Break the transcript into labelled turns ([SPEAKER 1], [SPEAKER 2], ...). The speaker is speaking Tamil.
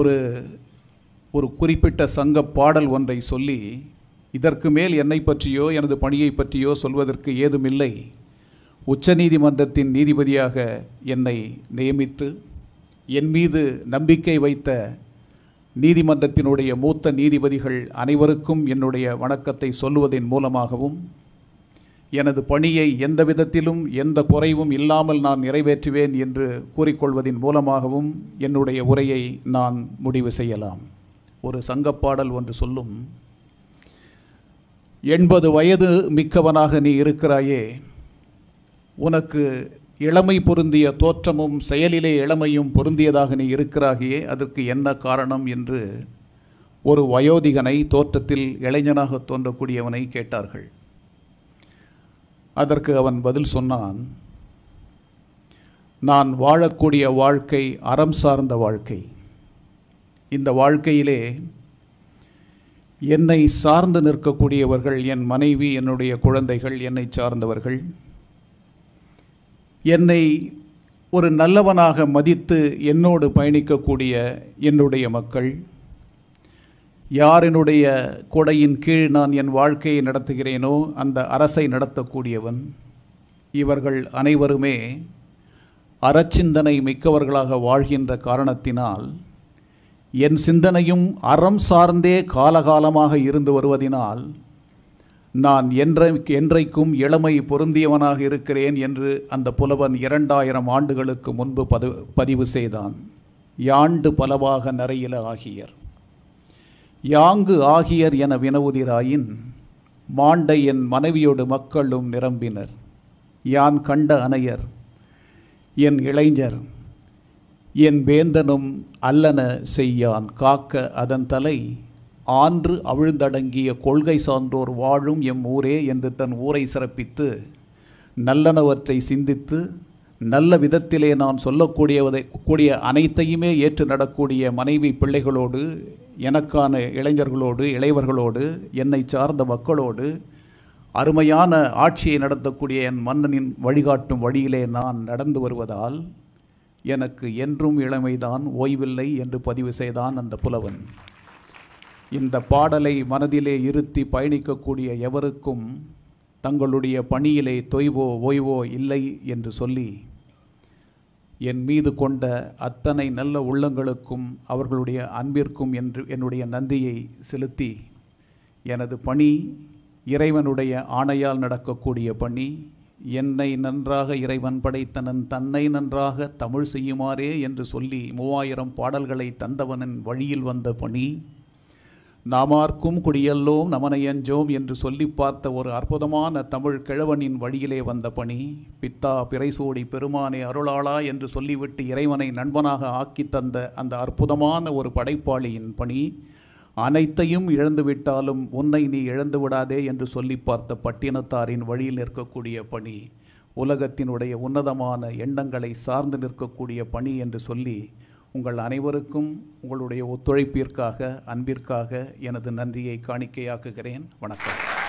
[SPEAKER 1] ஒரு ஒரு குறிப்பிட்ட சங்க பாடல் ஒன்றை சொல்லி இதற்கு மேல் என்னை பற்றியோ எனது பணியை பற்றியோ சொல்வதற்கு ஏதுமில்லை உச்சநீதிமன்றத்தின் நீதிபதியாக என்னை நியமித்து என் மீது நம்பிக்கை வைத்த நீதிமன்றத்தினுடைய மூத்த நீதிபதிகள் அனைவருக்கும் என்னுடைய வணக்கத்தை சொல்லுவதன் மூலமாகவும் எனது பணியை எந்த விதத்திலும் எந்த குறைவும் இல்லாமல் நான் நிறைவேற்றுவேன் என்று கூறிக்கொள்வதின் மூலமாகவும் என்னுடைய உரையை நான் முடிவு செய்யலாம் ஒரு சங்கப்பாடல் ஒன்று சொல்லும் எண்பது வயது மிக்கவனாக நீ இருக்கிறாயே உனக்கு இளமை பொருந்திய தோற்றமும் செயலிலே இளமையும் பொருந்தியதாக நீ இருக்கிறாகியே அதற்கு என்ன காரணம் என்று ஒரு வயோதிகனை தோற்றத்தில் இளைஞனாக தோன்றக்கூடியவனை கேட்டார்கள் அதற்கு அவன் பதில் சொன்னான் நான் வாழக்கூடிய வாழ்க்கை அறம் சார்ந்த வாழ்க்கை இந்த வாழ்க்கையிலே என்னை சார்ந்து நிற்கக்கூடியவர்கள் என் மனைவி என்னுடைய குழந்தைகள் என்னை சார்ந்தவர்கள் என்னை ஒரு நல்லவனாக மதித்து என்னோடு பயணிக்கக்கூடிய என்னுடைய மக்கள் யாரினுடைய கொடையின் கீழ் நான் என் வாழ்க்கையை நடத்துகிறேனோ அந்த அரசை நடத்தக்கூடியவன் இவர்கள் அனைவருமே அறச்சிந்தனை மிக்கவர்களாக வாழ்கின்ற காரணத்தினால் என் சிந்தனையும் அறம் சார்ந்தே காலகாலமாக இருந்து வருவதினால் நான் என்றை என்றைக்கும் இளமை பொருந்தியவனாக இருக்கிறேன் என்று அந்த புலவன் இரண்டாயிரம் ஆண்டுகளுக்கு முன்பு பதிவு செய்தான் யாண்டு பலவாக நரையில ஆகியர் யாங்கு ஆகியர் என வினவுதிராயின் மாண்டை என் மனைவியோடு மக்களும் நிரம்பினர் யான் கண்ட அணையர் என் இளைஞர் என் வேந்தனும் அல்லன செய்யான் காக்க அதன் தலை ஆன்று அவிழ்ந்தடங்கிய கொள்கை சான்றோர் வாழும் எம் ஊரே என்று தன் ஊரை சிறப்பித்து நல்லனவற்றை சிந்தித்து நல்ல விதத்திலே நான் சொல்லக்கூடியவதை கூடிய அனைத்தையுமே ஏற்று நடக்கூடிய மனைவி பிள்ளைகளோடு எனக்கான இளைஞர்களோடு இளைவர்களோடு என்னை சார்ந்த மக்களோடு அருமையான ஆட்சியை நடத்தக்கூடிய என் மன்னனின் வழிகாட்டும் வழியிலே நான் நடந்து வருவதால் எனக்கு என்றும் இளமைதான் ஓய்வில்லை என்று பதிவு செய்தான் அந்த புலவன் இந்த பாடலை மனதிலே இருத்தி பயணிக்கக்கூடிய எவருக்கும் தங்களுடைய பணியிலே தொய்வோ ஓய்வோ இல்லை என்று சொல்லி என் மீது கொண்ட அத்தனை நல்ல உள்ளங்களுக்கும் அவர்களுடைய அன்பிற்கும் என்று என்னுடைய நந்தியை செலுத்தி எனது பணி இறைவனுடைய ஆணையால் நடக்கக்கூடிய பணி என்னை நன்றாக இறைவன் படைத்தனன் தன்னை நன்றாக தமிழ் செய்யுமாறே என்று சொல்லி மூவாயிரம் பாடல்களை தந்தவனின் வழியில் வந்த பணி நாமார்க்கும் குடியல்லோம் நமனையஞ்சோம் என்று சொல்லி பார்த்த ஒரு அற்புதமான தமிழ் கிழவனின் வழியிலே வந்த பணி பித்தா பிறைசூடி பெருமானே அருளாளா என்று சொல்லிவிட்டு இறைவனை நண்பனாக ஆக்கி தந்த அந்த அற்புதமான ஒரு படைப்பாளியின் பணி அனைத்தையும் இழந்துவிட்டாலும் உன்னை நீ இழந்து விடாதே என்று சொல்லி பார்த்த பட்டினத்தாரின் வழியில் நிற்கக்கூடிய பணி உலகத்தினுடைய உன்னதமான எண்ணங்களை சார்ந்து நிற்கக்கூடிய பணி என்று சொல்லி உங்கள் அனைவருக்கும் உங்களுடைய ஒத்துழைப்பிற்காக அன்பிற்காக எனது நன்றியை காணிக்கையாக்குகிறேன் வணக்கம்